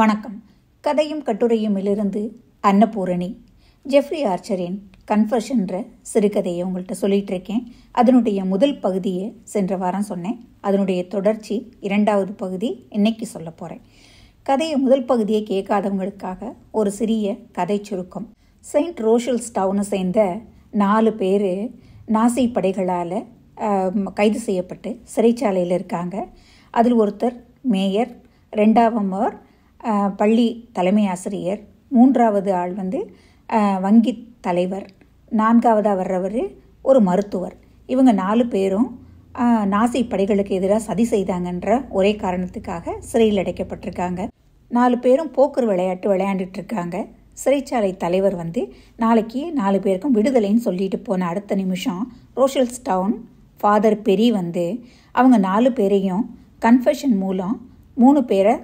வணக்கம் கதையும் கட்டுரையும் கட்டுரையுமிலிருந்து அன்னபூரணி ஜெஃப்ரி ஆர்ச்சரின் கன்ஃபர்ஷன்ற சிறுகதையை உங்கள்கிட்ட சொல்லிகிட்டு இருக்கேன் அதனுடைய முதல் பகுதியை சென்ற வாரம் சொன்னேன் அதனுடைய தொடர்ச்சி இரண்டாவது பகுதி இன்னைக்கு சொல்ல போகிறேன் கதையை முதல் பகுதியை கேட்காதவங்களுக்காக ஒரு சிறிய கதை சுருக்கம் செயின்ட் ரோஷல்ஸ் டவுனை சேர்ந்த நாலு பேர் நாசி படைகளால் கைது செய்யப்பட்டு சிறைச்சாலையில் இருக்காங்க அதில் ஒருத்தர் மேயர் ரெண்டாவவர் பள்ளி தலைமை ஆசிரியர் மூன்றாவது ஆள் வந்து வங்கி தலைவர் நான்காவதாக வர்றவர் ஒரு மருத்துவர் இவங்க நாலு பேரும் நாசி படைகளுக்கு எதிராக சதி செய்தாங்கன்ற ஒரே காரணத்துக்காக சிறையில் அடைக்கப்பட்டிருக்காங்க நாலு பேரும் போக்கர் விளையாட்டு விளையாண்டுட்டு இருக்காங்க சிறைச்சாலை தலைவர் வந்து நாளைக்கு நாலு பேருக்கும் விடுதலைன்னு சொல்லிட்டு போன அடுத்த நிமிஷம் ரோஷல்ஸ் டவுன் ஃபாதர் பெரி வந்து அவங்க நாலு பேரையும் கன்ஃபெஷன் மூலம் மூணு பேரை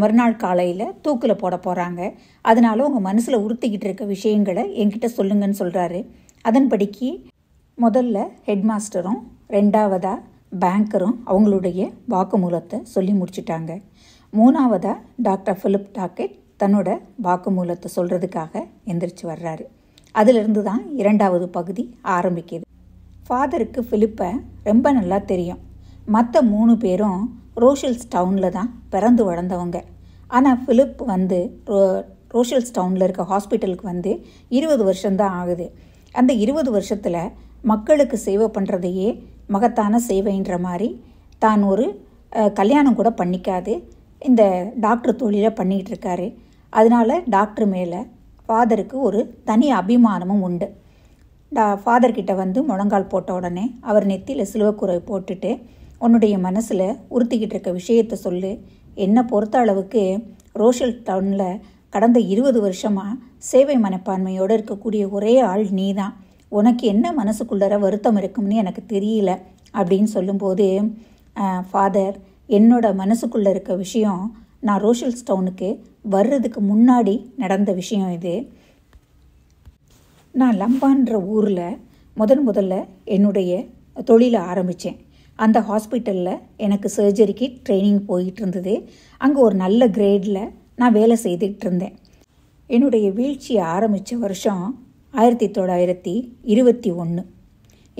மறுநாள் காலையில் தூக்கில் போட போகிறாங்க அதனால உங்கள் மனசில் உறுத்திக்கிட்டு இருக்க விஷயங்களை என்கிட்ட சொல்லுங்கன்னு சொல்கிறாரு அதன்படிக்கு முதல்ல ஹெட் மாஸ்டரும் ரெண்டாவதாக பேங்கரும் அவங்களுடைய வாக்குமூலத்தை சொல்லி முடிச்சிட்டாங்க மூணாவதாக டாக்டர் ஃபிலிப் டாக்கெட் தன்னோட வாக்குமூலத்தை சொல்கிறதுக்காக எந்திரிச்சு வர்றாரு அதிலிருந்து தான் இரண்டாவது பகுதி ஆரம்பிக்குது ஃபாதருக்கு ஃபிலிப்பை ரொம்ப நல்லா தெரியும் மற்ற மூணு பேரும் ரோஷல்ஸ் டவுனில் தான் பிறந்து வளர்ந்தவங்க ஆனால் ஃபிலிப் வந்து ரோ ரோஷல்ஸ் டவுனில் இருக்க ஹாஸ்பிட்டலுக்கு வந்து இருபது வருஷம்தான் ஆகுது அந்த இருபது வருஷத்தில் மக்களுக்கு சேவை பண்ணுறதையே மகத்தான சேவைன்ற மாதிரி தான் ஒரு கல்யாணம் கூட பண்ணிக்காது இந்த டாக்டர் தொழிலை பண்ணிக்கிட்டு இருக்காரு அதனால் டாக்டர் மேலே ஃபாதருக்கு ஒரு தனி அபிமானமும் உண்டு டா ஃபாதர்கிட்ட வந்து முழங்கால் போட்ட உடனே அவர் நெத்தியில் சிலுவக்குறை போட்டுட்டு உன்னுடைய மனசில் உறுத்திக்கிட்டு இருக்க விஷயத்த சொல்லு என்னை பொறுத்த அளவுக்கு ரோஷல் டவுனில் கடந்த இருபது வருஷமாக சேவை மனப்பான்மையோடு இருக்கக்கூடிய ஒரே ஆள் நீ தான் உனக்கு என்ன மனசுக்குள்ளார வருத்தம் இருக்கும்னு எனக்கு தெரியல அப்படின்னு சொல்லும்போது ஃபாதர் என்னோட மனசுக்குள்ளே இருக்க விஷயம் நான் ரோஷல் ஸ்டவுனுக்கு வர்றதுக்கு முன்னாடி நடந்த விஷயம் இது நான் லம்பான்ற ஊரில் முதன் முதல்ல என்னுடைய தொழிலை ஆரம்பித்தேன் அந்த ஹாஸ்பிட்டலில் எனக்கு சர்ஜரிக்கு ட்ரைனிங் போயிட்டு இருந்தது அங்கே ஒரு நல்ல கிரேடில் நான் வேலை செய்துக்கிட்டு இருந்தேன் என்னுடைய வீழ்ச்சியை ஆரம்பித்த வருஷம் ஆயிரத்தி தொள்ளாயிரத்தி இருபத்தி ஒன்று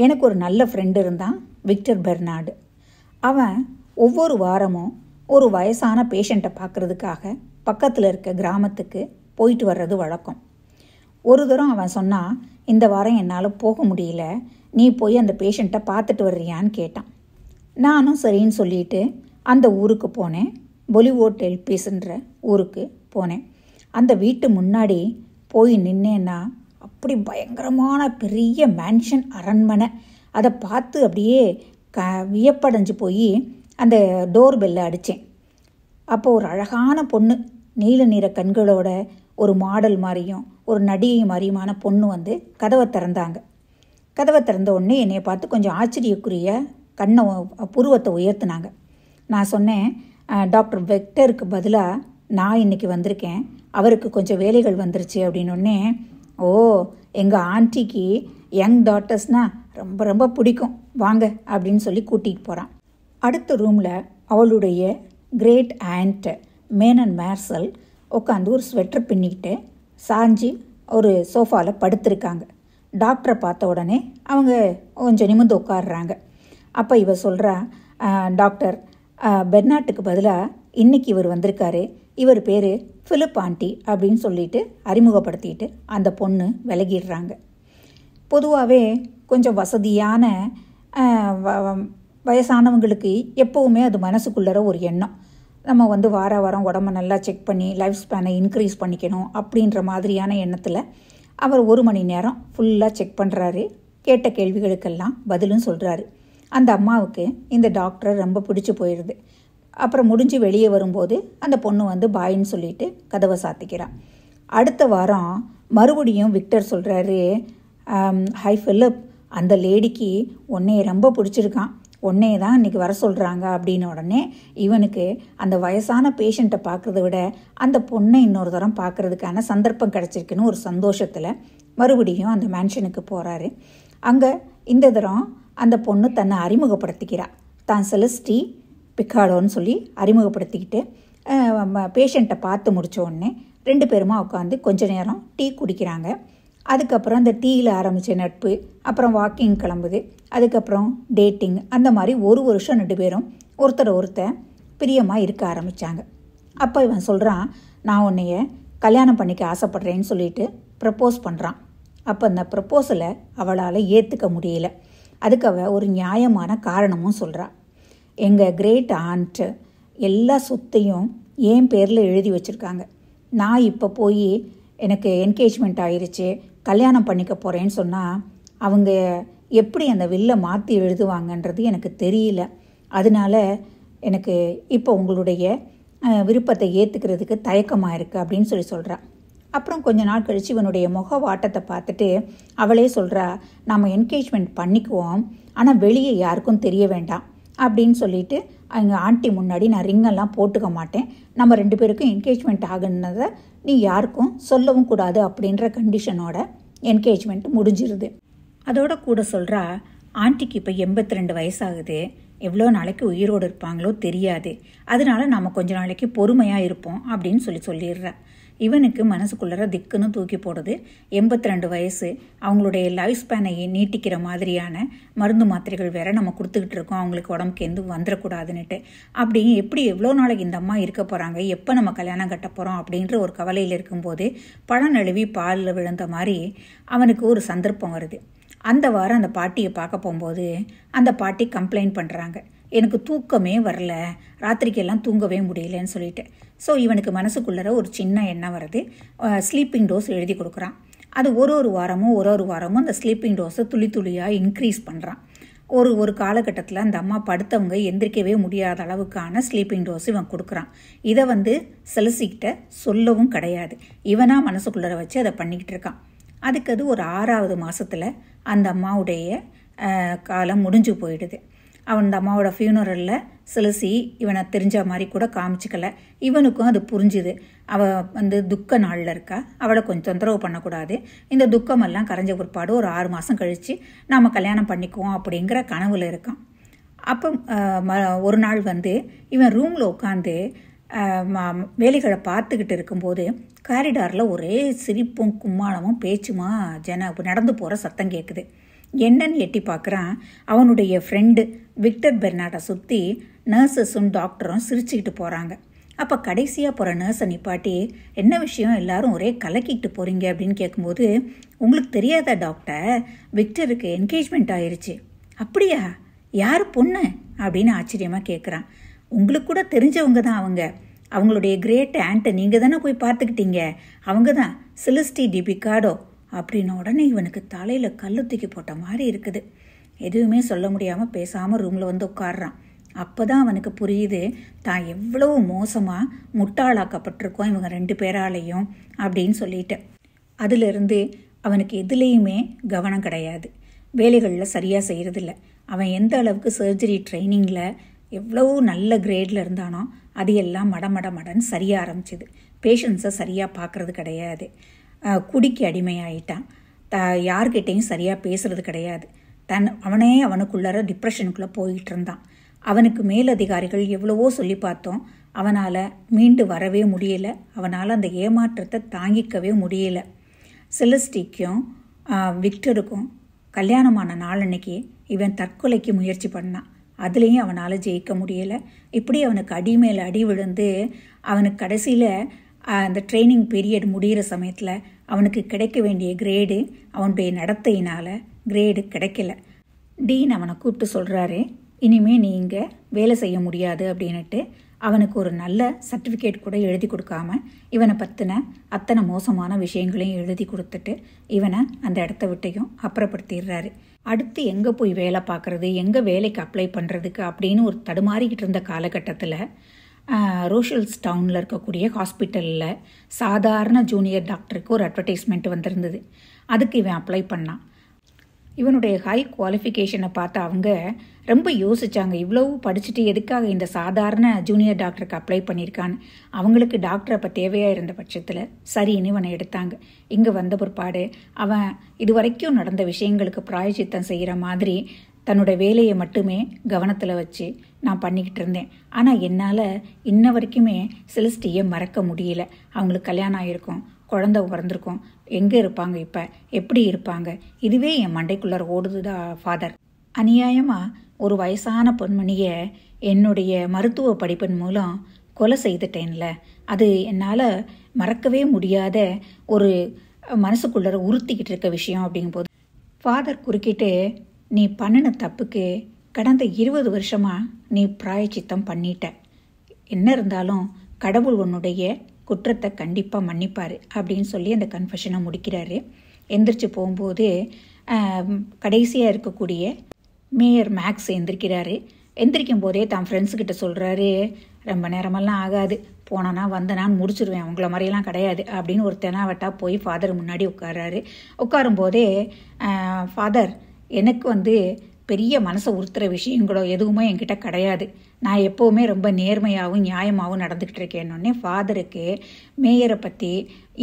எனக்கு ஒரு நல்ல ஃப்ரெண்டு இருந்தான் விக்டர் பெர்னாடு அவன் ஒவ்வொரு வாரமும் ஒரு வயசான பேஷண்ட்டை பார்க்குறதுக்காக பக்கத்தில் இருக்க கிராமத்துக்கு போயிட்டு வர்றது வழக்கம் ஒரு தூரம் அவன் சொன்னால் இந்த வாரம் என்னால் போக முடியல நீ போய் அந்த பேஷண்ட்டை பார்த்துட்டு வர்றியான்னு கேட்டான் நானும் சரின்னு சொல்லிட்டு அந்த ஊருக்கு போனேன் பொலிவோட் எல்பிஸ்ன்ற ஊருக்கு போனேன் அந்த வீட்டு முன்னாடி போய் நின்னேன்னா அப்படி பயங்கரமான பெரிய மேன்ஷன் அரண்மனை அதை பார்த்து அப்படியே க வியப்படைஞ்சு போய் அந்த டோர் பெல்லை அடித்தேன் அப்போ ஒரு அழகான பொண்ணு நீல நிற கண்களோட ஒரு மாடல் மாதிரியும் ஒரு நடிகை மாதிரியுமான பொண்ணு வந்து கதவை திறந்தாங்க கதவை திறந்த உடனே என்னையை பார்த்து கொஞ்சம் ஆச்சரியக்குரிய கண்ணை புருவத்தை உயர்த்தினாங்க நான் சொன்னேன் டாக்டர் வெக்டருக்கு பதிலாக நான் இன்னைக்கு வந்திருக்கேன் அவருக்கு கொஞ்சம் வேலைகள் வந்துருச்சு அப்படின்னொடனே ஓ எங்கள் ஆண்டிக்கு யங் டாட்டர்ஸ்னால் ரொம்ப ரொம்ப பிடிக்கும் வாங்க அப்படின்னு சொல்லி கூட்டிகிட்டு போகிறான் அடுத்த ரூமில் அவளுடைய கிரேட் ஆண்ட்டு மேனன் மேர்சல் உட்காந்து ஒரு ஸ்வெட்டர் பின்னிக்கிட்டு சாஞ்சி ஒரு சோஃபாவில் படுத்திருக்காங்க டாக்டரை பார்த்த உடனே அவங்க கொஞ்சம் நிமிந்து உட்காடுறாங்க அப்போ இவர் சொல்கிறா டாக்டர் பெர்னாட்டுக்கு பதிலாக இன்றைக்கி இவர் வந்திருக்காரு இவர் பேர் ஃபிலிப் ஆண்டி அப்படின்னு சொல்லிட்டு அறிமுகப்படுத்திட்டு அந்த பொண்ணு விலகிடுறாங்க பொதுவாகவே கொஞ்சம் வசதியான வயசானவங்களுக்கு எப்போவுமே அது மனசுக்குள்ளற ஒரு எண்ணம் நம்ம வந்து வார வாரம் உடம்ப நல்லா செக் பண்ணி லைஃப் ஸ்பேனை இன்க்ரீஸ் பண்ணிக்கணும் அப்படின்ற மாதிரியான எண்ணத்தில் அவர் ஒரு மணி நேரம் ஃபுல்லாக செக் பண்ணுறாரு கேட்ட கேள்விகளுக்கெல்லாம் பதிலும் சொல்கிறாரு அந்த அம்மாவுக்கு இந்த டாக்டரை ரொம்ப பிடிச்சி போயிடுது அப்புறம் முடிஞ்சு வெளியே வரும்போது அந்த பொண்ணு வந்து பாயின்னு சொல்லிட்டு கதவை சாத்திக்கிறான் அடுத்த வாரம் மறுபடியும் விக்டர் சொல்கிறாரு ஹை ஃபிலிப் அந்த லேடிக்கு உன்னையை ரொம்ப பிடிச்சிருக்கான் உன்னையே தான் இன்றைக்கி வர சொல்கிறாங்க அப்படின்ன உடனே இவனுக்கு அந்த வயசான பேஷண்ட்டை பார்க்குறத விட அந்த பொண்ணை இன்னொரு தரம் பார்க்குறதுக்கான சந்தர்ப்பம் கிடச்சிருக்குன்னு ஒரு சந்தோஷத்தில் மறுபடியும் அந்த மேன்ஷனுக்கு போகிறாரு அங்கே இந்த தரம் அந்த பொண்ணு தன்னை அறிமுகப்படுத்திக்கிறாள் தான் செலஸ்டி பிக்காடோன்னு சொல்லி அறிமுகப்படுத்திக்கிட்டு பேஷண்ட்டை பார்த்து முடித்த உடனே ரெண்டு பேருமா உட்காந்து கொஞ்ச நேரம் டீ குடிக்கிறாங்க அதுக்கப்புறம் அந்த டீயில் ஆரம்பித்த நட்பு அப்புறம் வாக்கிங் கிளம்புது அதுக்கப்புறம் டேட்டிங் அந்த மாதிரி ஒரு வருஷம் ரெண்டு பேரும் ஒருத்தர் ஒருத்தர் பிரியமாக இருக்க ஆரம்பித்தாங்க அப்போ இவன் சொல்கிறான் நான் உன்னைய கல்யாணம் பண்ணிக்க ஆசைப்பட்றேன்னு சொல்லிட்டு ப்ரப்போஸ் பண்ணுறான் அப்போ அந்த ப்ரப்போஸலை அவளால் ஏற்றுக்க முடியல அதுக்கு அவ ஒரு நியாயமான காரணமும் சொல்கிறாள் எங்கள் கிரேட் ஆண்ட்டு எல்லா சொத்தையும் என் பேரில் எழுதி வச்சுருக்காங்க நான் இப்போ போய் எனக்கு என்கேஜ்மெண்ட் ஆயிடுச்சு கல்யாணம் பண்ணிக்க போகிறேன்னு சொன்னால் அவங்க எப்படி அந்த வில்லை மாற்றி எழுதுவாங்கன்றது எனக்கு தெரியல அதனால் எனக்கு இப்போ உங்களுடைய விருப்பத்தை ஏற்றுக்கிறதுக்கு தயக்கமாக இருக்குது அப்படின்னு சொல்லி சொல்கிறான் அப்புறம் கொஞ்ச நாள் கழித்து இவனுடைய முக வாட்டத்தை பார்த்துட்டு அவளே சொல்கிறா நம்ம என்கேஜ்மெண்ட் பண்ணிக்குவோம் ஆனால் வெளியே யாருக்கும் தெரிய வேண்டாம் அப்படின்னு சொல்லிட்டு எங்கள் ஆண்டி முன்னாடி நான் ரிங்கெல்லாம் போட்டுக்க மாட்டேன் நம்ம ரெண்டு பேருக்கும் என்கேஜ்மெண்ட் ஆகுனதை நீ யாருக்கும் சொல்லவும் கூடாது அப்படின்ற கண்டிஷனோட என்கேஜ்மெண்ட் முடிஞ்சிருது அதோட கூட சொல்கிறா ஆண்டிக்கு இப்போ எண்பத்தி ரெண்டு வயசாகுது எவ்வளோ நாளைக்கு உயிரோடு இருப்பாங்களோ தெரியாது அதனால நம்ம கொஞ்ச நாளைக்கு பொறுமையாக இருப்போம் அப்படின்னு சொல்லி சொல்லிடுறேன் இவனுக்கு மனசுக்குள்ளற திக்குன்னு தூக்கி போடுது எண்பத்தி ரெண்டு வயசு அவங்களுடைய லைஃப் ஸ்பேனை நீட்டிக்கிற மாதிரியான மருந்து மாத்திரைகள் வேற நம்ம கொடுத்துக்கிட்டு இருக்கோம் அவங்களுக்கு உடம்புக்கு எந்த வந்துடக்கூடாதுன்னுட்டு அப்படி எப்படி எவ்வளோ நாளைக்கு இந்த அம்மா இருக்க போகிறாங்க எப்போ நம்ம கல்யாணம் கட்ட போகிறோம் அப்படின்ற ஒரு கவலையில் இருக்கும்போது பழம் நழுவி பாலில் விழுந்த மாதிரி அவனுக்கு ஒரு சந்தர்ப்பம் வருது அந்த வாரம் அந்த பாட்டியை பார்க்க போகும்போது அந்த பாட்டி கம்ப்ளைண்ட் பண்ணுறாங்க எனக்கு தூக்கமே வரல ராத்திரிக்கெல்லாம் தூங்கவே முடியலன்னு சொல்லிட்டு ஸோ இவனுக்கு மனசுக்குள்ளே ஒரு சின்ன எண்ணம் வருது ஸ்லீப்பிங் டோஸ் எழுதி கொடுக்குறான் அது ஒரு ஒரு வாரமும் ஒரு ஒரு வாரமும் அந்த ஸ்லீப்பிங் டோஸை துளி துளியாக இன்க்ரீஸ் பண்ணுறான் ஒரு ஒரு காலகட்டத்தில் அந்த அம்மா படுத்தவங்க எந்திரிக்கவே முடியாத அளவுக்கான ஸ்லீப்பிங் டோஸ் இவன் கொடுக்குறான் இதை வந்து செலசிக்கிட்ட சொல்லவும் கிடையாது இவனாக மனசுக்குள்ளே வச்சு அதை பண்ணிக்கிட்டு இருக்கான் அதுக்கு அது ஒரு ஆறாவது மாதத்தில் அந்த அம்மாவுடைய காலம் முடிஞ்சு போயிடுது அவன் அம்மாவோட ஃபியூனரலில் சிலசி இவனை தெரிஞ்ச மாதிரி கூட காமிச்சிக்கல இவனுக்கும் அது புரிஞ்சுது அவள் வந்து துக்க நாளில் இருக்கா அவளை கொஞ்சம் தொந்தரவு பண்ணக்கூடாது இந்த துக்கமெல்லாம் கரைஞ்ச பிற்பாடு ஒரு ஆறு மாதம் கழித்து நாம் கல்யாணம் பண்ணிக்குவோம் அப்படிங்கிற கனவில் இருக்கான் அப்போ ஒரு நாள் வந்து இவன் ரூமில் உட்காந்து வேலைகளை பார்த்துக்கிட்டு இருக்கும்போது காரிடாரில் ஒரே சிரிப்பும் கும்மாளமும் பேச்சுமா ஜன நடந்து போகிற சத்தம் கேட்குது என்னன்னு எட்டி பார்க்குறான் அவனுடைய ஃப்ரெண்டு விக்டர் பெர்னாட்டை சுற்றி நர்சஸும் டாக்டரும் சிரிச்சுக்கிட்டு போகிறாங்க அப்போ கடைசியாக போகிற நர்ஸை நிப்பாட்டி என்ன விஷயம் எல்லாரும் ஒரே கலக்கிக்கிட்டு போகிறீங்க அப்படின்னு கேட்கும்போது உங்களுக்கு தெரியாத டாக்டர் விக்டருக்கு என்கேஜ்மெண்ட் ஆயிடுச்சு அப்படியா யார் பொண்ணு அப்படின்னு ஆச்சரியமாக கேட்குறான் உங்களுக்கு கூட தெரிஞ்சவங்க தான் அவங்க அவங்களுடைய கிரேட் ஆண்ட்டை நீங்கள் தானே போய் பார்த்துக்கிட்டீங்க அவங்க தான் சிலிஸ்டி டிபிகார்டோ அப்படின்ன உடனே இவனுக்கு தலையில் கல்லு தூக்கி போட்ட மாதிரி இருக்குது எதுவுமே சொல்ல முடியாமல் பேசாமல் ரூமில் வந்து உட்காடுறான் அப்போ தான் அவனுக்கு புரியுது தான் எவ்வளவு மோசமாக முட்டாளாக்கப்பட்டிருக்கோம் இவங்க ரெண்டு பேராலையும் அப்படின்னு சொல்லிட்டு அதிலிருந்து அவனுக்கு எதுலேயுமே கவனம் கிடையாது வேலைகளில் சரியாக செய்கிறதில்ல அவன் எந்த அளவுக்கு சர்ஜரி ட்ரைனிங்கில் எவ்வளோ நல்ல கிரேடில் இருந்தானோ அது எல்லாம் மடமட மடன் சரியாக ஆரம்பிச்சிது பேஷண்ட்ஸை சரியாக பார்க்குறது கிடையாது குடிக்கு அடிமையாயிட்டான் த யார்கிட்டையும் சரியாக பேசுகிறது கிடையாது தன் அவனே அவனுக்குள்ளார டிப்ரெஷனுக்குள்ளே போயிட்டு இருந்தான் அவனுக்கு மேலதிகாரிகள் எவ்வளவோ சொல்லி பார்த்தோம் அவனால் மீண்டு வரவே முடியலை அவனால் அந்த ஏமாற்றத்தை தாங்கிக்கவே முடியலை செலஸ்டிக்கும் விக்டருக்கும் கல்யாணமான நாளன்னைக்கு இவன் தற்கொலைக்கு முயற்சி பண்ணான் அதுலேயும் அவனால் ஜெயிக்க முடியலை இப்படி அவனுக்கு அடி மேலே அடி விழுந்து அவனுக்கு கடைசியில் அந்த ட்ரைனிங் பீரியட் முடிகிற சமயத்தில் அவனுக்கு கிடைக்க வேண்டிய கிரேடு அவனுடைய நடத்தையினால் கிரேடு கிடைக்கல டீன் அவனை கூப்பிட்டு சொல்கிறாரு இனிமேல் நீ இங்கே வேலை செய்ய முடியாது அப்படின்னுட்டு அவனுக்கு ஒரு நல்ல சர்டிஃபிகேட் கூட எழுதி கொடுக்காம இவனை பற்றின அத்தனை மோசமான விஷயங்களையும் எழுதி கொடுத்துட்டு இவனை அந்த இடத்த விட்டையும் அப்புறப்படுத்திடுறாரு அடுத்து எங்கே போய் வேலை பார்க்குறது எங்கே வேலைக்கு அப்ளை பண்ணுறதுக்கு அப்படின்னு ஒரு தடுமாறிக்கிட்டு இருந்த காலகட்டத்தில் ரோஷல்ஸ் டவுனில் இருக்கக்கூடிய ஹாஸ்பிட்டலில் சாதாரண ஜூனியர் டாக்டருக்கு ஒரு அட்வர்டைஸ்மெண்ட் வந்திருந்தது அதுக்கு இவன் அப்ளை பண்ணான் இவனுடைய ஹை குவாலிஃபிகேஷனை பார்த்து அவங்க ரொம்ப யோசித்தாங்க இவ்வளவு படிச்சுட்டு எதுக்காக இந்த சாதாரண ஜூனியர் டாக்டருக்கு அப்ளை பண்ணியிருக்கான்னு அவங்களுக்கு டாக்டர் அப்போ தேவையாக இருந்த பட்சத்தில் சரின்னு இவனை எடுத்தாங்க இங்கே வந்த பிற்பாடு அவன் இது வரைக்கும் நடந்த விஷயங்களுக்கு பிராயச்சித்தம் செய்கிற மாதிரி தன்னோட வேலையை மட்டுமே கவனத்தில் வச்சு நான் பண்ணிக்கிட்டு இருந்தேன் ஆனால் என்னால் இன்ன வரைக்குமே செலிஸ்டியை மறக்க முடியல அவங்களுக்கு கல்யாணம் ஆகிருக்கும் குழந்த பிறந்திருக்கும் எங்கே இருப்பாங்க இப்போ எப்படி இருப்பாங்க இதுவே என் மண்டைக்குள்ளார ஓடுதுதா ஃபாதர் அநியாயமாக ஒரு வயசான பொன்மணியை என்னுடைய மருத்துவ படிப்பின் மூலம் கொலை செய்துட்டேன்ல அது என்னால் மறக்கவே முடியாத ஒரு மனசுக்குள்ளார உறுத்திக்கிட்டு இருக்க விஷயம் அப்படிங்கும்போது ஃபாதர் குறுக்கிட்டு நீ பண்ணின தப்புக்கு கடந்த இருபது வருஷமாக நீ பிராயச்சித்தம் பண்ணிட்ட என்ன இருந்தாலும் கடவுள் உன்னுடைய குற்றத்தை கண்டிப்பாக மன்னிப்பார் அப்படின்னு சொல்லி அந்த கன்ஃபஷனை முடிக்கிறாரு எந்திரிச்சு போகும்போது கடைசியாக இருக்கக்கூடிய மேயர் மேக்ஸ் எந்திரிக்கிறாரு எந்திரிக்கும் போதே தான் ஃப்ரெண்ட்ஸுக்கிட்ட சொல்கிறாரு ரொம்ப நேரமெல்லாம் ஆகாது வந்த வந்தனான்னு முடிச்சிருவேன் அவங்கள மாதிரியெல்லாம் கிடையாது அப்படின்னு ஒரு தெனாவட்டா போய் ஃபாதர் முன்னாடி உட்காராரு உட்காரும்போதே ஃபாதர் எனக்கு வந்து பெரிய மனசை உறுத்துற விஷயங்களோ எதுவுமே என்கிட்ட கிடையாது நான் எப்போவுமே ரொம்ப நேர்மையாகவும் நியாயமாகவும் நடந்துக்கிட்டு இருக்கேன்னொடனே ஃபாதருக்கு மேயரை பற்றி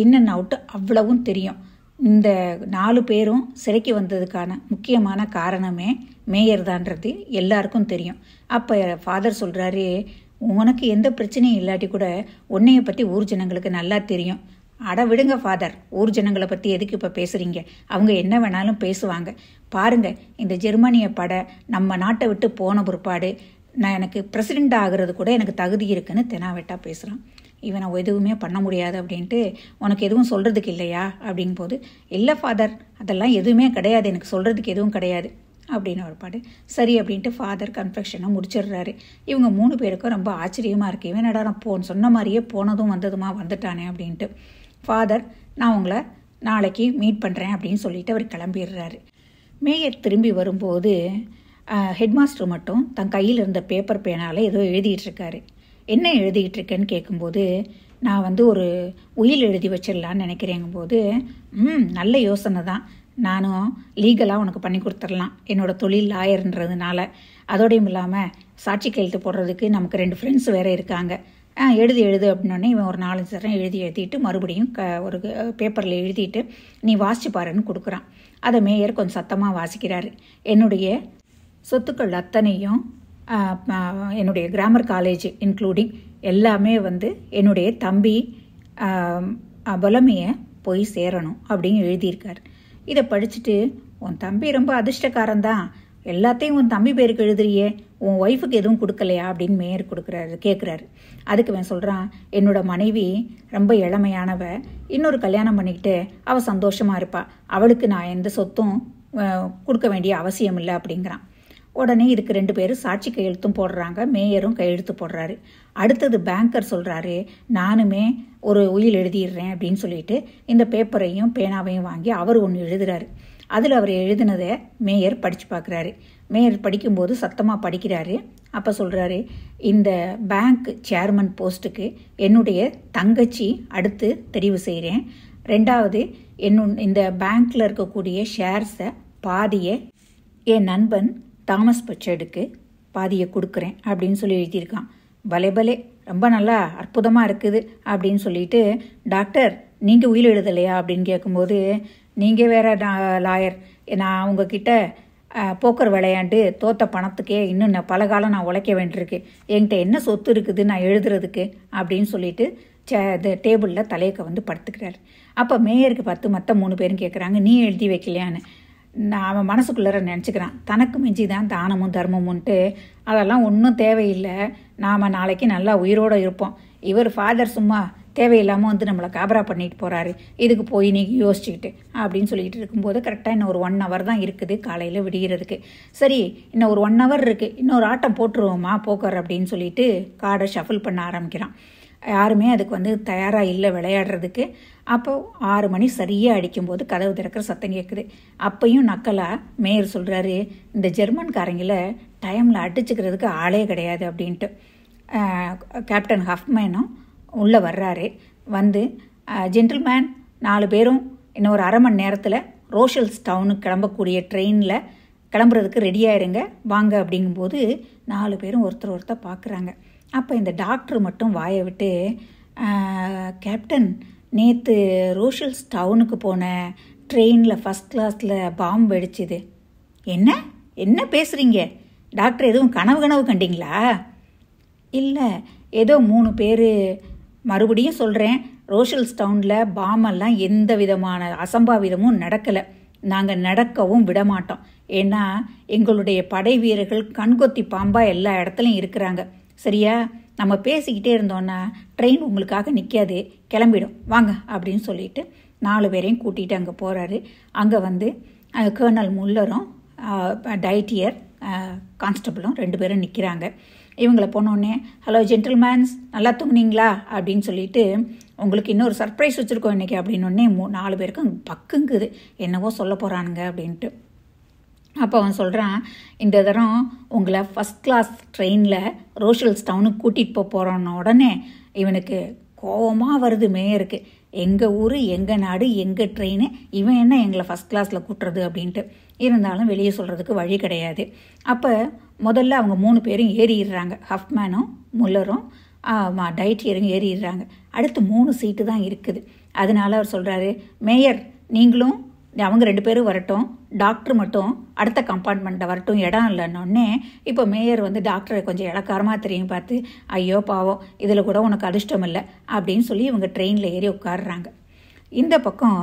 இன்னன் அவுட்டு அவ்வளவும் தெரியும் இந்த நாலு பேரும் சிறைக்கு வந்ததுக்கான முக்கியமான காரணமே மேயர் தான்றது எல்லாருக்கும் தெரியும் அப்போ ஃபாதர் சொல்கிறாரு உனக்கு எந்த பிரச்சனையும் இல்லாட்டி கூட உன்னைய பற்றி ஊர் ஜனங்களுக்கு நல்லா தெரியும் அட விடுங்க ஃபாதர் ஊர் ஜனங்களை பற்றி எதுக்கு இப்போ பேசுகிறீங்க அவங்க என்ன வேணாலும் பேசுவாங்க பாருங்கள் இந்த ஜெர்மனிய பட நம்ம நாட்டை விட்டு போன பிற்பாடு நான் எனக்கு பிரசிடெண்ட் ஆகிறது கூட எனக்கு தகுதி இருக்குன்னு தெனாவெட்டாக பேசுகிறான் இவனை எதுவுமே பண்ண முடியாது அப்படின்ட்டு உனக்கு எதுவும் சொல்கிறதுக்கு இல்லையா அப்படின் போது இல்லை ஃபாதர் அதெல்லாம் எதுவுமே கிடையாது எனக்கு சொல்கிறதுக்கு எதுவும் கிடையாது அப்படின்னு ஒரு பாடு சரி அப்படின்ட்டு ஃபாதர் கன்ஃபெக்ஷனை முடிச்சிடுறாரு இவங்க மூணு பேருக்கும் ரொம்ப ஆச்சரியமாக இருக்குது இவன் என்னடா நான் போன் சொன்ன மாதிரியே போனதும் வந்ததுமா வந்துட்டானே அப்படின்ட்டு ஃபாதர் நான் உங்களை நாளைக்கு மீட் பண்ணுறேன் அப்படின்னு சொல்லிட்டு அவர் கிளம்பிடுறாரு மேயர் திரும்பி வரும்போது ஹெட்மாஸ்டர் மட்டும் தன் கையில் இருந்த பேப்பர் பேனால் ஏதோ எழுதிட்டுருக்காரு என்ன எழுதிட்டுருக்கேன்னு கேட்கும்போது நான் வந்து ஒரு உயில் எழுதி வச்சிடலான்னு நினைக்கிறேங்கும்போது ம் நல்ல யோசனை தான் நானும் லீகலாக உனக்கு பண்ணி கொடுத்துடலாம் என்னோடய தொழில் லாயர்ன்றதுனால அதோடையும் இல்லாமல் சாட்சி கையெழுத்து போடுறதுக்கு நமக்கு ரெண்டு ஃப்ரெண்ட்ஸ் வேறு இருக்காங்க எழுது எழுது அப்படின்னோடனே இவன் ஒரு நாலஞ்சு தரம் எழுதி எழுதிட்டு மறுபடியும் க ஒரு பேப்பரில் எழுதிட்டு நீ வாசிச்சு பாருன்னு கொடுக்குறான் அதை மேயர் கொஞ்சம் சத்தமாக வாசிக்கிறார் என்னுடைய சொத்துக்கள் அத்தனையும் என்னுடைய கிராமர் காலேஜ் இன்க்ளூடிங் எல்லாமே வந்து என்னுடைய தம்பி புலமையை போய் சேரணும் அப்படின்னு எழுதியிருக்கார் இதை படிச்சுட்டு உன் தம்பி ரொம்ப அதிர்ஷ்டக்காரன் தான் எல்லாத்தையும் உன் தம்பி பேருக்கு எழுதுறியே உன் ஒய்ஃபுக்கு எதுவும் கொடுக்கலையா அப்படின்னு மேயர் கொடுக்குறாரு கேட்குறாரு அதுக்கு அவன் சொல்கிறான் என்னோட மனைவி ரொம்ப இளமையானவ இன்னொரு கல்யாணம் பண்ணிக்கிட்டு அவள் சந்தோஷமாக இருப்பாள் அவளுக்கு நான் எந்த சொத்தும் கொடுக்க வேண்டிய அவசியம் இல்லை அப்படிங்கிறான் உடனே இதுக்கு ரெண்டு பேரும் சாட்சி கையெழுத்தும் போடுறாங்க மேயரும் கையெழுத்து போடுறாரு அடுத்தது பேங்கர் சொல்கிறாரு நானுமே ஒரு உயில் எழுதிடுறேன் அப்படின்னு சொல்லிட்டு இந்த பேப்பரையும் பேனாவையும் வாங்கி அவர் ஒன்று எழுதுகிறாரு அதில் அவர் எழுதினதை மேயர் படித்து பார்க்குறாரு மேயர் படிக்கும்போது சத்தமாக படிக்கிறாரு அப்போ சொல்கிறாரு இந்த பேங்க் சேர்மன் போஸ்ட்டுக்கு என்னுடைய தங்கச்சி அடுத்து தெரிவு செய்கிறேன் ரெண்டாவது என்னு இந்த பேங்க்கில் இருக்கக்கூடிய ஷேர்ஸை பாதியை என் நண்பன் தாமஸ் பச்சடுக்கு பாதியை கொடுக்குறேன் அப்படின்னு சொல்லி எழுதியிருக்கான் பலே பலே ரொம்ப நல்லா அற்புதமாக இருக்குது அப்படின்னு சொல்லிட்டு டாக்டர் நீங்கள் உயிர் எழுதலையா அப்படின்னு கேட்கும்போது நீங்கள் வேற நான் லாயர் நான் உங்ககிட்ட போக்கர் விளையாண்டு தோத்த பணத்துக்கே இன்னும் நான் பல காலம் நான் உழைக்க வேண்டியிருக்கு என்கிட்ட என்ன சொத்து இருக்குது நான் எழுதுறதுக்கு அப்படின்னு சொல்லிட்டு சே இது டேபிளில் தலையக்க வந்து படுத்துக்கிறாரு அப்போ மேயருக்கு பார்த்து மற்ற மூணு பேரும் கேட்குறாங்க நீ எழுதி வைக்கலையான்னு நான் அவன் மனசுக்குள்ளார நினச்சிக்கிறான் தனக்கு மிஞ்சி தான் தானமும் தர்மமுன்ட்டு அதெல்லாம் ஒன்றும் தேவையில்லை நாம் நாளைக்கு நல்லா உயிரோடு இருப்போம் இவர் ஃபாதர் சும்மா தேவையில்லாமல் வந்து நம்மளை கேபரா பண்ணிட்டு போகிறாரு இதுக்கு போய் நீங்கள் யோசிச்சுக்கிட்டு அப்படின்னு சொல்லிட்டு இருக்கும்போது கரெக்டாக இன்னும் ஒரு ஒன் ஹவர் தான் இருக்குது காலையில் விடுகிறதுக்கு சரி இன்னும் ஒரு ஒன் ஹவர் இருக்குது இன்னொரு ஆட்டம் போட்டுருவோமா போக்கர் அப்படின்னு சொல்லிட்டு கார்டை ஷஃபில் பண்ண ஆரம்பிக்கிறான் யாருமே அதுக்கு வந்து தயாராக இல்லை விளையாடுறதுக்கு அப்போ ஆறு மணி சரியாக அடிக்கும்போது கதவு திறக்கிற சத்தம் கேட்குது அப்பையும் நக்கலாக மேயர் சொல்கிறாரு இந்த ஜெர்மன்காரங்கள டைமில் அடிச்சுக்கிறதுக்கு ஆளே கிடையாது அப்படின்ட்டு கேப்டன் ஹஃப்மேனும் உள்ளே வர்றாரு வந்து ஜென்டில்மேன் நாலு பேரும் இன்னும் ஒரு அரை மணி நேரத்தில் ரோஷல்ஸ் டவுனுக்கு கிளம்பக்கூடிய ட்ரெயினில் கிளம்புறதுக்கு ரெடியாயிருங்க வாங்க அப்படிங்கும்போது நாலு பேரும் ஒருத்தர் ஒருத்தர் பார்க்குறாங்க அப்போ இந்த டாக்டர் மட்டும் வாயை விட்டு கேப்டன் நேற்று ரோஷல்ஸ் டவுனுக்கு போன ட்ரெயினில் ஃபஸ்ட் கிளாஸில் பாம்பு வெடிச்சுது என்ன என்ன பேசுகிறீங்க டாக்டர் எதுவும் கனவு கனவு கண்டிங்களா இல்லை ஏதோ மூணு பேர் மறுபடியும் சொல்கிறேன் ரோஷல்ஸ் டவுனில் பாமெல்லாம் எந்த விதமான அசம்பாவிதமும் நடக்கலை நாங்கள் நடக்கவும் விடமாட்டோம் ஏன்னா எங்களுடைய படை வீரர்கள் கண்கொத்தி பாம்பாக எல்லா இடத்துலையும் இருக்கிறாங்க சரியா நம்ம பேசிக்கிட்டே இருந்தோன்னா ட்ரெயின் உங்களுக்காக நிற்காது கிளம்பிடும் வாங்க அப்படின்னு சொல்லிட்டு நாலு பேரையும் கூட்டிகிட்டு அங்கே போகிறாரு அங்கே வந்து கேர்னல் முல்லரும் டைட்டியர் கான்ஸ்டபிளும் ரெண்டு பேரும் நிற்கிறாங்க இவங்களை போனோடனே ஹலோ ஜென்டில்மேன்ஸ் நல்லா தூங்குனீங்களா அப்படின்னு சொல்லிட்டு உங்களுக்கு இன்னொரு சர்ப்ரைஸ் வச்சுருக்கோம் இன்றைக்கி அப்படின்னோடனே மூ நாலு பேருக்கும் பக்குங்குது என்னவோ சொல்ல போகிறானுங்க அப்படின்ட்டு அப்போ அவன் சொல்கிறான் இந்த தரம் உங்களை ஃபஸ்ட் கிளாஸ் ட்ரெயினில் ரோஷல்ஸ் டவுனுக்கு கூட்டிகிட்டு போக போகிறோன்ன உடனே இவனுக்கு கோபமாக வருது மேயருக்கு எங்கள் ஊர் எங்கள் நாடு எங்கள் ட்ரெயின் இவன் என்ன எங்களை ஃபஸ்ட் கிளாஸில் கூட்டுறது அப்படின்ட்டு இருந்தாலும் வெளியே சொல்கிறதுக்கு வழி கிடையாது அப்போ முதல்ல அவங்க மூணு பேரும் ஏறிடுறாங்க ஹஃப்மேனும் முல்லரும் டயட்டியரும் ஏறிடுறாங்க அடுத்து மூணு சீட்டு தான் இருக்குது அதனால் அவர் சொல்கிறாரு மேயர் நீங்களும் அவங்க ரெண்டு பேரும் வரட்டும் டாக்டர் மட்டும் அடுத்த கம்பார்ட்மெண்ட்டில் வரட்டும் இடம் இல்லைன்னொடனே இப்போ மேயர் வந்து டாக்டரை கொஞ்சம் இலக்காரமாக தெரியும் பார்த்து ஐயோ பாவம் இதில் கூட உனக்கு அதிர்ஷ்டம் இல்லை அப்படின்னு சொல்லி இவங்க ட்ரெயினில் ஏறி உட்காடுறாங்க இந்த பக்கம்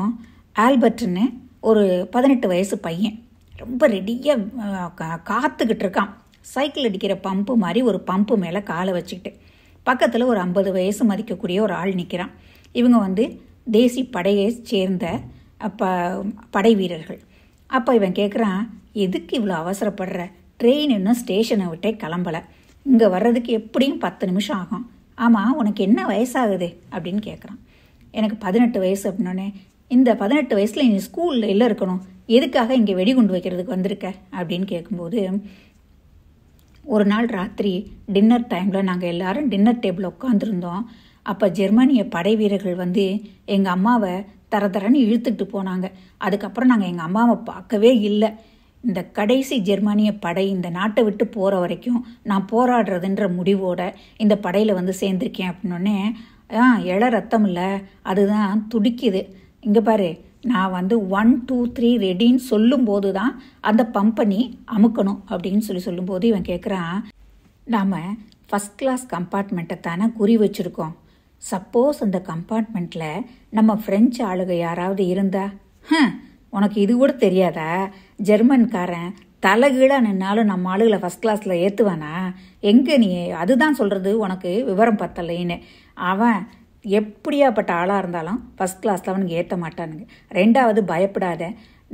ஆல்பர்ட்னு ஒரு பதினெட்டு வயசு பையன் ரொம்ப ரெடியாக காத்துக்கிட்டு இருக்கான் சைக்கிள் அடிக்கிற பம்பு மாதிரி ஒரு பம்பு மேலே காலை வச்சுக்கிட்டு பக்கத்தில் ஒரு ஐம்பது வயசு மதிக்கக்கூடிய ஒரு ஆள் நிற்கிறான் இவங்க வந்து தேசி படையை சேர்ந்த ப படை வீரர்கள் அப்போ இவன் கேட்குறான் எதுக்கு இவ்வளோ அவசரப்படுற ட்ரெயின் இன்னும் ஸ்டேஷனை விட்டே கிளம்பலை இங்கே வர்றதுக்கு எப்படியும் பத்து நிமிஷம் ஆகும் ஆமாம் உனக்கு என்ன வயசாகுது அப்படின்னு கேட்குறான் எனக்கு பதினெட்டு வயசு அப்படின்னோடனே இந்த பதினெட்டு வயசில் நீ ஸ்கூலில் இல்லை இருக்கணும் எதுக்காக இங்கே வெடிகுண்டு வைக்கிறதுக்கு வந்திருக்க அப்படின்னு கேட்கும்போது ஒரு நாள் ராத்திரி டின்னர் டைமில் நாங்கள் எல்லோரும் டின்னர் டேபிள் உட்காந்துருந்தோம் அப்போ ஜெர்மனிய படை வீரர்கள் வந்து எங்கள் அம்மாவை தர தரன்னு இழுத்துட்டு போனாங்க அதுக்கப்புறம் நாங்கள் எங்கள் அம்மாவை பார்க்கவே இல்லை இந்த கடைசி ஜெர்மானிய படை இந்த நாட்டை விட்டு போகிற வரைக்கும் நான் போராடுறதுன்ற முடிவோட இந்த படையில் வந்து சேர்ந்துருக்கேன் அப்படின்னோடனே ஆ இழ ரத்தம் இல்லை அதுதான் துடிக்குது இங்கே பாரு நான் வந்து ஒன் டூ த்ரீ ரெடின்னு சொல்லும்போது தான் அந்த பம்பனி அமுக்கணும் அப்படின்னு சொல்லி சொல்லும்போது இவன் கேட்குறான் நாம் ஃபஸ்ட் கிளாஸ் கம்பார்ட்மெண்ட்டை தானே குறி வச்சுருக்கோம் சப்போஸ் அந்த கம்பார்ட்மெண்ட்டில் நம்ம ஃப்ரெஞ்சு ஆளுக யாராவது இருந்தா உனக்கு இது கூட தெரியாதா ஜெர்மன்காரன் தலைகீழாக நின்னாலும் நம்ம ஆளுகளை ஃபஸ்ட் கிளாஸில் ஏற்றுவானா எங்கே நீ அதுதான் சொல்கிறது உனக்கு விவரம் பத்தலைன்னு அவன் எப்படியாப்பட்ட ஆளாக இருந்தாலும் ஃபஸ்ட் கிளாஸில் அவனுக்கு ஏற்ற மாட்டானுங்க ரெண்டாவது பயப்படாத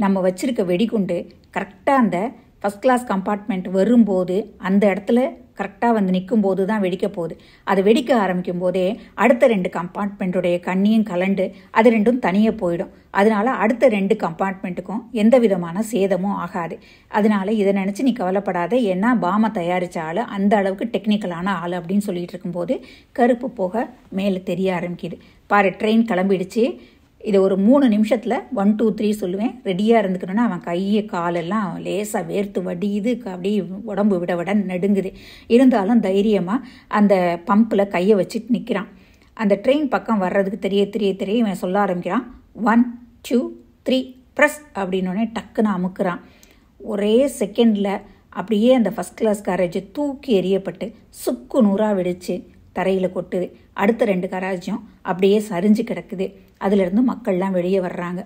நம்ம வச்சுருக்க வெடிகுண்டு கரெக்டாக அந்த ஃபஸ்ட் கிளாஸ் கம்பார்ட்மெண்ட் வரும்போது அந்த இடத்துல கரெக்டாக வந்து நிற்கும் போது தான் வெடிக்க போகுது அது வெடிக்க ஆரம்பிக்கும் போதே அடுத்த ரெண்டு கம்பார்ட்மெண்ட்டுடைய கண்ணியும் கலண்டு அது ரெண்டும் தனியே போயிடும் அதனால அடுத்த ரெண்டு கம்பார்ட்மெண்ட்டுக்கும் எந்த விதமான சேதமும் ஆகாது அதனால இதை நினச்சி நீ கவலைப்படாத ஏன்னா பாமை தயாரித்த ஆள் அந்த அளவுக்கு டெக்னிக்கலான ஆள் அப்படின்னு சொல்லிட்டு இருக்கும்போது கருப்பு போக மேலே தெரிய ஆரம்பிக்குது பாரு ட்ரெயின் கிளம்பிடுச்சு இதை ஒரு மூணு நிமிஷத்தில் ஒன் டூ த்ரீ சொல்லுவேன் ரெடியாக இருந்துக்கணும்னா அவன் கையை காலெல்லாம் லேசாக வேர்த்து வடியுது அப்படியே உடம்பு விட விட நடுங்குது இருந்தாலும் தைரியமாக அந்த பம்பில் கையை வச்சுட்டு நிற்கிறான் அந்த ட்ரெயின் பக்கம் வர்றதுக்கு தெரிய தெரிய தெரிய இவன் சொல்ல ஆரம்பிக்கிறான் ஒன் டூ த்ரீ ப்ரெஸ் அப்படின்னோடனே டக்குன்னு அமுக்குறான் ஒரே செகண்டில் அப்படியே அந்த ஃபஸ்ட் கிளாஸ் கேரேஜை தூக்கி எறியப்பட்டு சுக்கு நூறாக வெடிச்சு தரையில் கொட்டுது அடுத்த ரெண்டு கராச்சியும் அப்படியே சரிஞ்சு கிடக்குது அதுலேருந்து மக்கள்லாம் வெளியே வர்றாங்க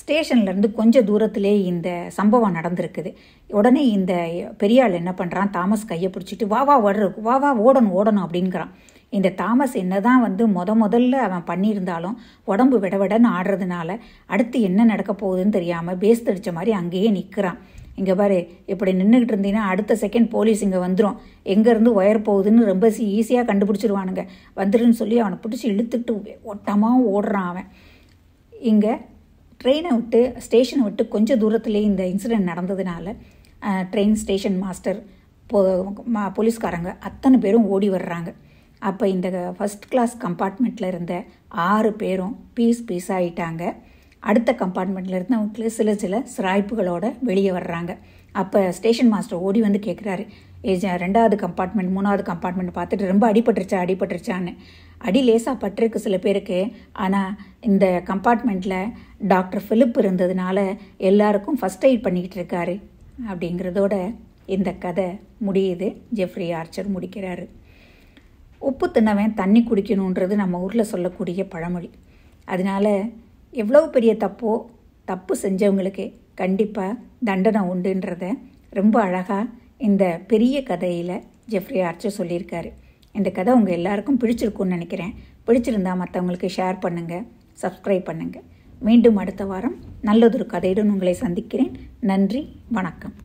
ஸ்டேஷன்லேருந்து கொஞ்சம் தூரத்திலே இந்த சம்பவம் நடந்திருக்குது உடனே இந்த பெரியாள் என்ன பண்ணுறான் தாமஸ் கையை பிடிச்சிட்டு வா வா ஓடுற வா வா ஓடணும் ஓடணும் அப்படிங்கிறான் இந்த தாமஸ் என்ன தான் வந்து முத முதல்ல அவன் பண்ணியிருந்தாலும் உடம்பு விடவிடன்னு ஆடுறதுனால அடுத்து என்ன நடக்க போகுதுன்னு தெரியாமல் பேஸ் தடித்த மாதிரி அங்கேயே நிற்கிறான் இங்கே பாரு இப்படி நின்றுக்கிட்டு இருந்தீங்கன்னா அடுத்த செகண்ட் போலீஸ் இங்கே வந்துடும் எங்கேருந்து ஒயர் போகுதுன்னு ரொம்ப ஈஸியாக கண்டுபிடிச்சிருவானுங்க வந்துடுன்னு சொல்லி அவனை பிடிச்சி இழுத்துட்டு ஓட்டமாக ஓடுறான் அவன் இங்கே ட்ரெயினை விட்டு ஸ்டேஷனை விட்டு கொஞ்சம் தூரத்துலேயே இந்த இன்சிடெண்ட் நடந்ததுனால ட்ரெயின் ஸ்டேஷன் மாஸ்டர் போ போலீஸ்காரங்க அத்தனை பேரும் ஓடி வர்றாங்க அப்போ இந்த ஃபஸ்ட் கிளாஸ் கம்பார்ட்மெண்ட்டில் இருந்த ஆறு பேரும் பீஸ் பீஸ் ஆகிட்டாங்க அடுத்த கம்பார்ட்மெண்ட்லேருந்து அவங்களுக்கு சில சில சிராய்ப்புகளோட வெளியே வர்றாங்க அப்போ ஸ்டேஷன் மாஸ்டர் ஓடி வந்து கேட்குறாரு ஏஜ் ரெண்டாவது கம்பார்ட்மெண்ட் மூணாவது கம்பார்ட்மெண்ட் பார்த்துட்டு ரொம்ப அடிபட்டுருச்சா அடிபட்டுருச்சான்னு அடி லேசாக பட்டிருக்கு சில பேருக்கு ஆனால் இந்த கம்பார்ட்மெண்ட்டில் டாக்டர் ஃபிலிப் இருந்ததுனால எல்லாருக்கும் ஃபஸ்ட் எய்ட் பண்ணிக்கிட்டு இருக்காரு அப்படிங்கிறதோட இந்த கதை முடியுது ஜெஃப்ரி ஆர்ச்சர் முடிக்கிறாரு உப்பு தின்னவன் தண்ணி குடிக்கணுன்றது நம்ம ஊரில் சொல்லக்கூடிய பழமொழி அதனால் எவ்வளோ பெரிய தப்போ தப்பு செஞ்சவங்களுக்கு கண்டிப்பாக தண்டனை உண்டுன்றத ரொம்ப அழகாக இந்த பெரிய கதையில் ஜெஃப்ரி ஆர்ச்சர் சொல்லியிருக்காரு இந்த கதை உங்கள் எல்லாருக்கும் பிடிச்சிருக்கும்னு நினைக்கிறேன் பிடிச்சிருந்தால் மற்றவங்களுக்கு ஷேர் பண்ணுங்கள் சப்ஸ்கிரைப் பண்ணுங்கள் மீண்டும் அடுத்த வாரம் நல்லதொரு கதையுடன் உங்களை சந்திக்கிறேன் நன்றி வணக்கம்